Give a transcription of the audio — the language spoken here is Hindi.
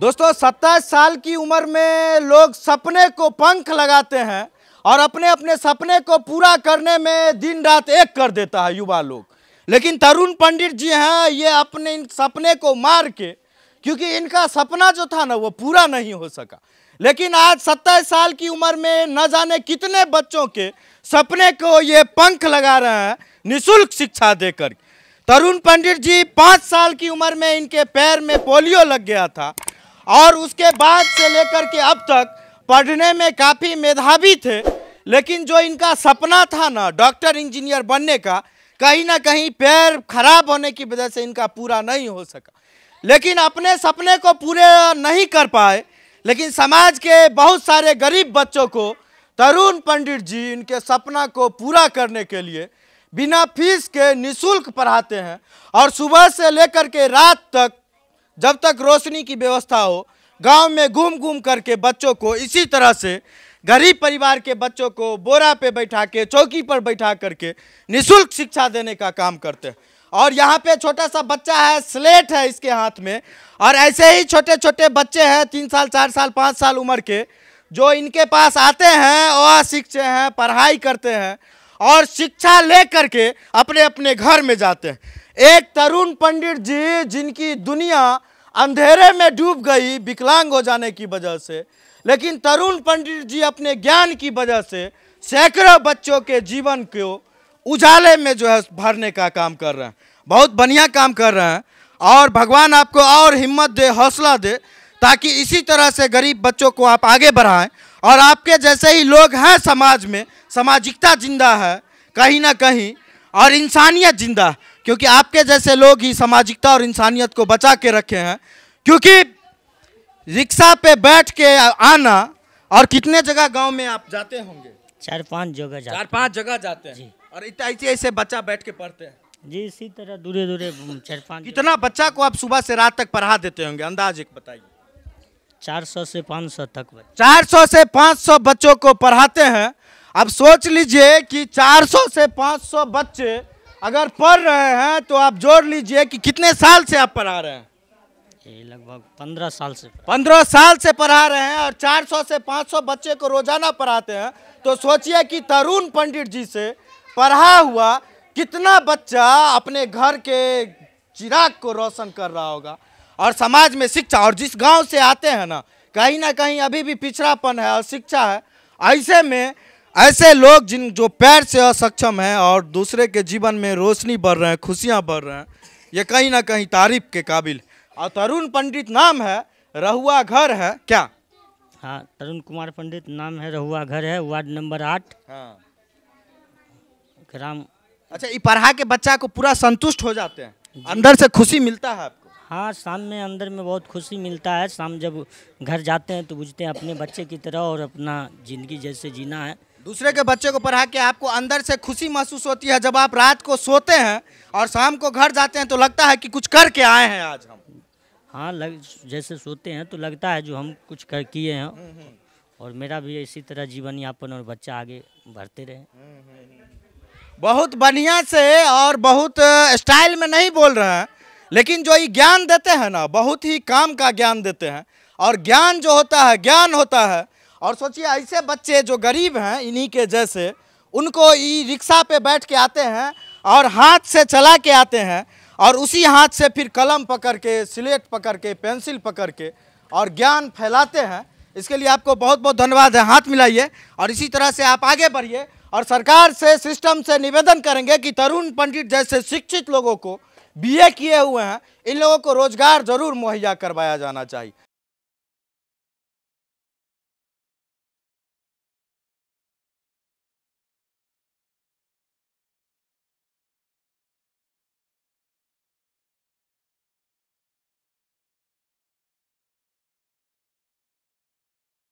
दोस्तों सत्ताईस साल की उम्र में लोग सपने को पंख लगाते हैं और अपने अपने सपने को पूरा करने में दिन रात एक कर देता है युवा लोग लेकिन तरुण पंडित जी हैं ये अपने इन सपने को मार के क्योंकि इनका सपना जो था ना वो पूरा नहीं हो सका लेकिन आज सत्ताईस साल की उम्र में न जाने कितने बच्चों के सपने को ये पंख लगा रहे हैं निःशुल्क शिक्षा देकर तरुण पंडित जी पाँच साल की उम्र में इनके पैर में पोलियो लग गया था और उसके बाद से लेकर के अब तक पढ़ने में काफ़ी मेधावी थे लेकिन जो इनका सपना था ना डॉक्टर इंजीनियर बनने का कहीं ना कहीं पैर खराब होने की वजह से इनका पूरा नहीं हो सका लेकिन अपने सपने को पूरे नहीं कर पाए लेकिन समाज के बहुत सारे गरीब बच्चों को तरुण पंडित जी इनके सपना को पूरा करने के लिए बिना फीस के निशुल्क पढ़ाते हैं और सुबह से लेकर के रात तक जब तक रोशनी की व्यवस्था हो गांव में घूम घूम करके बच्चों को इसी तरह से गरीब परिवार के बच्चों को बोरा पे बैठा के चौकी पर बैठा करके निशुल्क शिक्षा देने का काम करते हैं और यहाँ पे छोटा सा बच्चा है स्लेट है इसके हाथ में और ऐसे ही छोटे छोटे बच्चे हैं तीन साल चार साल पाँच साल उम्र के जो इनके पास आते हैं वह सीखते हैं पढ़ाई करते हैं और शिक्षा लेकर के अपने अपने घर में जाते हैं एक तरुण पंडित जी जिनकी दुनिया अंधेरे में डूब गई विकलांग हो जाने की वजह से लेकिन तरुण पंडित जी अपने ज्ञान की वजह से सैकड़ों बच्चों के जीवन को उजाले में जो है भरने का काम कर रहे हैं बहुत बढ़िया काम कर रहे हैं और भगवान आपको और हिम्मत दे हौसला दे ताकि इसी तरह से गरीब बच्चों को आप आगे बढ़ाएं और आपके जैसे ही लोग हैं समाज में सामाजिकता जिंदा है कहीं ना कहीं और इंसानियत जिंदा है क्योंकि आपके जैसे लोग ही सामाजिकता और इंसानियत को बचा के रखे हैं क्योंकि रिक्शा पे बैठ के आना और कितने जगह गांव में आप जाते होंगे चार पांच जगह जाते चार पांच जगह जाते हैं और ऐसे ऐसे बच्चा बैठ के पढ़ते हैं जी इसी तरह दूरे दूरे चार पाँच कितना बच्चा को आप सुबह से रात तक पढ़ा देते होंगे अंदाज एक बताइए 400 से 500 तक चार सौ से 500 बच्चों को पढ़ाते हैं अब सोच लीजिए कि 400 से 500 बच्चे अगर पढ़ रहे हैं तो आप जोड़ लीजिए कि कितने साल से आप पढ़ा रहे हैं ये लगभग पंद्रह साल से पंद्रह साल से पढ़ा रहे हैं और 400 से 500 बच्चे को रोजाना पढ़ाते हैं तो सोचिए कि तरुण पंडित जी से पढ़ा हुआ कितना बच्चा अपने घर के चिराग को रोशन कर रहा होगा और समाज में शिक्षा और जिस गांव से आते हैं ना कहीं ना कहीं अभी भी पिछड़ापन है और शिक्षा है ऐसे में ऐसे लोग जिन जो पैर से असक्षम हैं और दूसरे के जीवन में रोशनी बढ़ रहे हैं खुशियाँ बढ़ रहे हैं ये कहीं ना कहीं तारीफ के काबिल और तरुण पंडित नाम है रहुआ घर है क्या हाँ तरुण कुमार पंडित नाम है रहुआ घर है वार्ड नंबर आठ हाँ ग्राम अच्छा ये पढ़ा के बच्चा को पूरा संतुष्ट हो जाते हैं अंदर से खुशी मिलता है आपको हाँ शाम में अंदर में बहुत खुशी मिलता है शाम जब घर जाते हैं तो बुझते हैं अपने बच्चे की तरह और अपना ज़िंदगी जैसे जीना है दूसरे के बच्चे को पढ़ा के आपको अंदर से खुशी महसूस होती है जब आप रात को सोते हैं और शाम को घर जाते हैं तो लगता है कि कुछ करके आए हैं आज हम हाँ लग जैसे सोते हैं तो लगता है जो हम कुछ कर किए हैं हम्म, हम्म। और मेरा भी इसी तरह जीवन यापन और बच्चा आगे बढ़ते रहे बहुत बढ़िया से और बहुत स्टाइल में नहीं बोल रहे हैं लेकिन जो ये ज्ञान देते हैं ना बहुत ही काम का ज्ञान देते हैं और ज्ञान जो होता है ज्ञान होता है और सोचिए ऐसे बच्चे जो गरीब हैं इन्हीं के जैसे उनको ई रिक्शा पे बैठ के आते हैं और हाथ से चला के आते हैं और उसी हाथ से फिर कलम पकड़ के स्लेट पकड़ के पेंसिल पकड़ के और ज्ञान फैलाते हैं इसके लिए आपको बहुत बहुत धन्यवाद है हाथ मिलाइए और इसी तरह से आप आगे बढ़िए और सरकार से सिस्टम से निवेदन करेंगे कि तरुण पंडित जैसे शिक्षित लोगों को बीए किए हुए हैं इन लोगों को रोजगार जरूर मुहैया करवाया जाना चाहिए